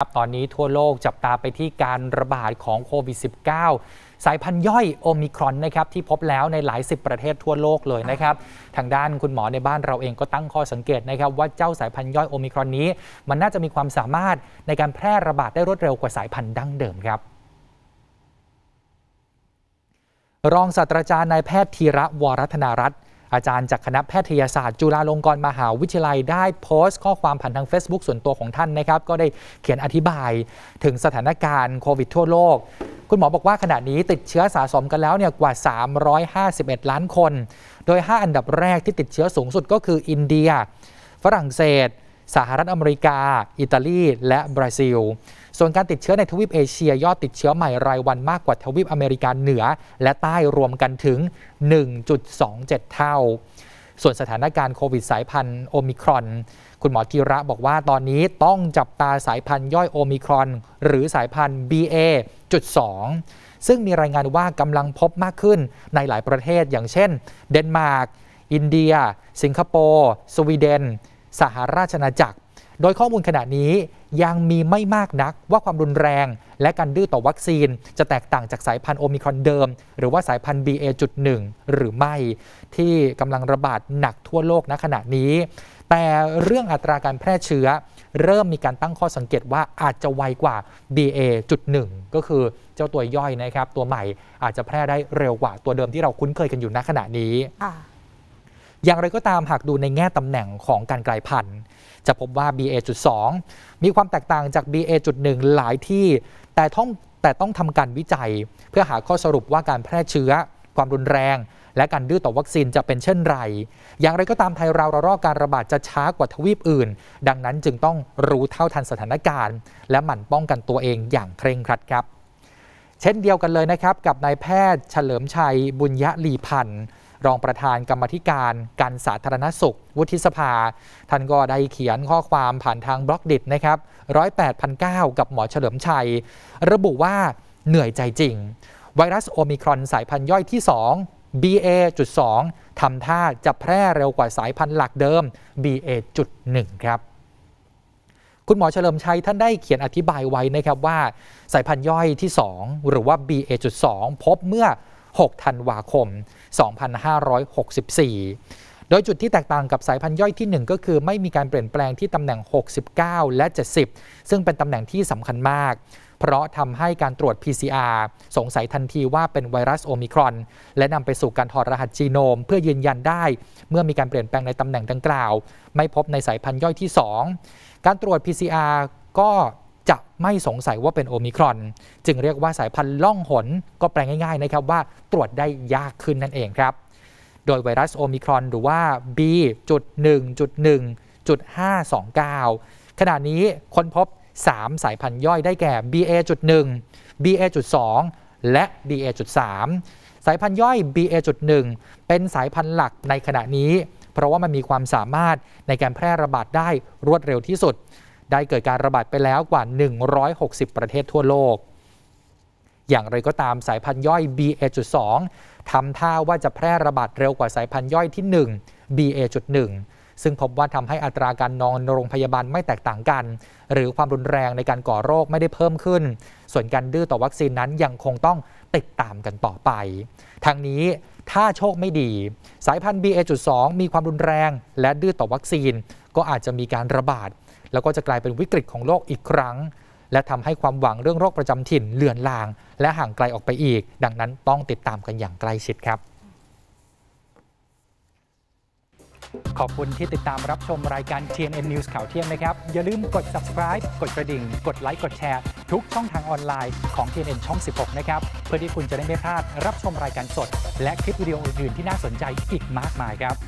ครับตอนนี้ทั่วโลกจับตาไปที่การระบาดของโควิด -19 สายพันธุ์ย่อยโอมิครอนนะครับที่พบแล้วในหลายสิบประเทศทั่วโลกเลยนะครับทางด้านคุณหมอในบ้านเราเองก็ตั้งข้อสังเกตนะครับว่าเจ้าสายพันธุ์ย่อยโอมิครอนนี้ มันน่าจะมีความสามารถในการแพร่ระบาดได้รวดเร็วกว่าสายพันธุ์ดั้งเดิมครับ รองศาสตราจารย์นายแพทย์ธีระวรัตนารัตน์อาจารย์จากคณะแพทยศาสตร์จุฬาลงกรณ์มหาวิทยาลัยได้โพสต์ข้อความผ่านทาง Facebook ส่วนตัวของท่านนะครับ ก็ได้เขียนอธิบายถึงสถานการณ์โควิดทั่วโลก คุณหมอบอกว่าขณะนี้ติดเชื้อสะสมกันแล้วเนี่ยกว่า 351 ล้านคน โดย 5 อันดับแรกที่ติดเชื้อสูงสุดก็คืออินเดีย ฝรั่งเศสสหรัฐอเมริกา อิตาลี และบราซิล ส่วนการติดเชื้อในทวีปเอเชียยอดติดเชื้อใหม่รายวันมากกว่าทวีปอเมริกาเหนือและใต้รวมกันถึง 1.27 เท่า ส่วนสถานการณ์โควิดสายพันธุ์โอมิครอน คุณหมอกีระบอกว่าตอนนี้ต้องจับตาสายพันธุ์ย่อยโอมิครอน หรือสายพันธุ์ BA.2 ซึ่งมีรายงานว่ากำลังพบมากขึ้นในหลายประเทศอย่างเช่น เดนมาร์ก อินเดีย สิงคโปร์ สวีเดนสหราชอาจักร โดยข้อมูลขณะนี้ยังมีไม่มากนักว่าความรุนแรง และการดื้อต่อวัคซีนจะแตกต่างจากสายพันธุ์โอมิครอนเดิม หรือว่าสายพันธุ์ BA.1 หรือไม่ ที่กำลังระบาดหนักทั่วโลกณขณะนี้ แต่เรื่องอัตราการแพร่เชื้อ เริ่มมีการตั้งข้อสังเกตว่าอาจจะไวกว่า BA.1 ก็คือเจ้าตัวย่อยนะครับ ตัวใหม่อาจจะแพร่ได้เร็วกว่าตัวเดิมที่เราคุ้นเคยกันอยู่ณขณะนี้อย่างไรก็ตามหากดูในแง่ตำแหน่งของการกลายพันธุ์จะพบว่า BA.2 มีความแตกต่างจาก BA.1 หลายที่ แต่ต้องแต่ต้องทำการวิจัย เพื่อหาข้อสรุปว่าการแพร่เชื้อ ความรุนแรง และการดื้อต่อวัคซีนจะเป็นเช่นไรอย่างไรก็ตามไทยเรารารอการระบาดจะช้ากว่าทวีปอื่น ดังนั้นจึงต้องรู้เท่าทันสถานการณ์ และหมั่นป้องกันตัวเองอย่างเคร่งครัดครับ เช่นเดียวกันเลยนะครับกับนายแพทย์เฉลิมชัยบุญยะลีพันธ์รองประธานกรรมธิการการสาธารณสุข วุฒิสภา ท่านก็ได้เขียนข้อความผ่านทางบล็อกดิทนะครับร้อยแปดพันเก้ากับหมอเฉลิมชัย ระบุว่าเหนื่อยใจจริง ไวรัสโอมิครอนสายพันธุ์ย่อยที่ 2 BA.2 ทำท่าจะแพร่เร็วกว่าสายพันธุ์หลักเดิม BA.1 ครับ คุณหมอเฉลิมชัยท่านได้เขียนอธิบายไว้นะครับว่า สายพันธุ์ย่อยที่ 2หรือว่า BA.2 พบเมื่อ6 ธันวาคม 2564 โดยจุดที่แตกต่างกับสายพันธุ์ย่อยที่ 1 ก็คือไม่มีการเปลี่ยนแปลงที่ตำแหน่ง 69 และ 70 ซึ่งเป็นตำแหน่งที่สำคัญมาก เพราะทำให้การตรวจ PCR สงสัยทันทีว่าเป็นไวรัสโอมิครอน และนำไปสู่การถอดรหัสจีโนมเพื่อยืนยันได้ เมื่อมีการเปลี่ยนแปลงในตำแหน่งดังกล่าว ไม่พบในสายพันธุ์ย่อยที่ 2 การตรวจ PCR ก็จะไม่สงสัยว่าเป็นโอมิครอน จึงเรียกว่าสายพันธุ์ล่องหนก็แปลง่ายๆนะครับว่าตรวจได้ยากขึ้นนั่นเองครับ โดยไวรัสโอมิครอนหรือว่า B.1.1.529 ขณะนี้ค้นพบ 3 สายพันธุ์ย่อยได้แก่ BA.1 BA.2 และ BA.3 สายพันธุ์ย่อย BA.1 เป็นสายพันธุ์หลักในขณะนี้ เพราะว่ามันมีความสามารถในการแพร่ระบาดได้รวดเร็วที่สุดได้เกิดการระบาดไปแล้วกว่า 160 ประเทศทั่วโลก อย่างไรก็ตามสายพันธุ์ย่อย BA.2 ทำท่าว่าจะแพร่ระบาดเร็วกว่าสายพันธุ์ย่อยที่ 1 BA.1 ซึ่งพบว่าทำให้อัตราการนอนโรงพยาบาลไม่แตกต่างกัน หรือความรุนแรงในการก่อโรคไม่ได้เพิ่มขึ้น ส่วนการดื้อต่อวัคซีนนั้นยังคงต้องติดตามกันต่อไปทางนี้ถ้าโชคไม่ดี สายพันธุ์ BA.2 มีความรุนแรง และดื้อต่อวัคซีนก็อาจจะมีการระบาดแล้วก็จะกลายเป็นวิกฤตของโลกอีกครั้ง และทำให้ความหวังเรื่องโรคประจำถิ่นเลือนลาง และห่างไกลออกไปอีก ดังนั้นต้องติดตามกันอย่างใกล้ชิดครับ ขอบคุณที่ติดตามรับชมรายการ TNN News ข่าวเที่ยงนะครับ อย่าลืมกด subscribe กดกระดิ่ง กดไลค์กดแชร์ทุกช่องทางออนไลน์ของ TNN ช่อง 16 นะครับ เพื่อที่คุณจะได้ไม่พลาดรับชมรายการสด และคลิปวิดีโออื่น ๆ ที่น่าสนใจอีกมากมายครับ